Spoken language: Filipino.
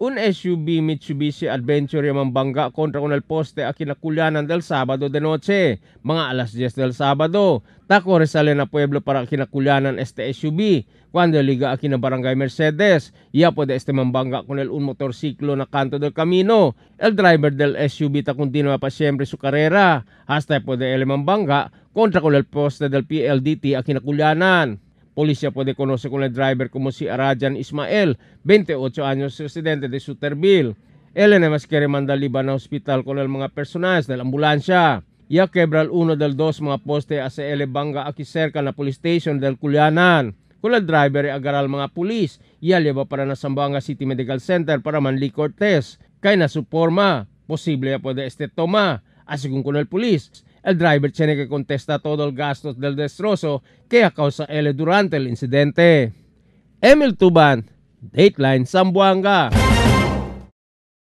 Un SUV Mitsubishi Adventure mambangga kontra un poste a kinakulyanan del sábado de noche, mga alas 10 del sábado. Taco Resalena Pueblo para kinakulyanan este SUV, cuando liga a kinabarangay Mercedes. Ya po de este mambangga con el un motorciclo na kanto del camino. El driver del SUV ta continua pa siempre su carrera, hasta puede el mambanga contra con el poste del PLDT a kinakulyanan policía puede conocer con el driver como si Arajan Ismael, 28 años, residente de Suterville. Él mas quiere mandar liban na ospital con el mga personas del ambulancia. Ya quebral uno del dos mga poste a sa Elebanga aki cerca na police station del Kulyanan. Kung el driver ay agaral mga pulis, ya lleva para na Sambanga City Medical Center para manli test. Kay nasuporma, posible ya puede este toma, asigun con el pulis. El driver tiene que contestar todo el gasto del destrozo que ha causado él durante el incidente. Emil Tuban, Dateline Zamboanga.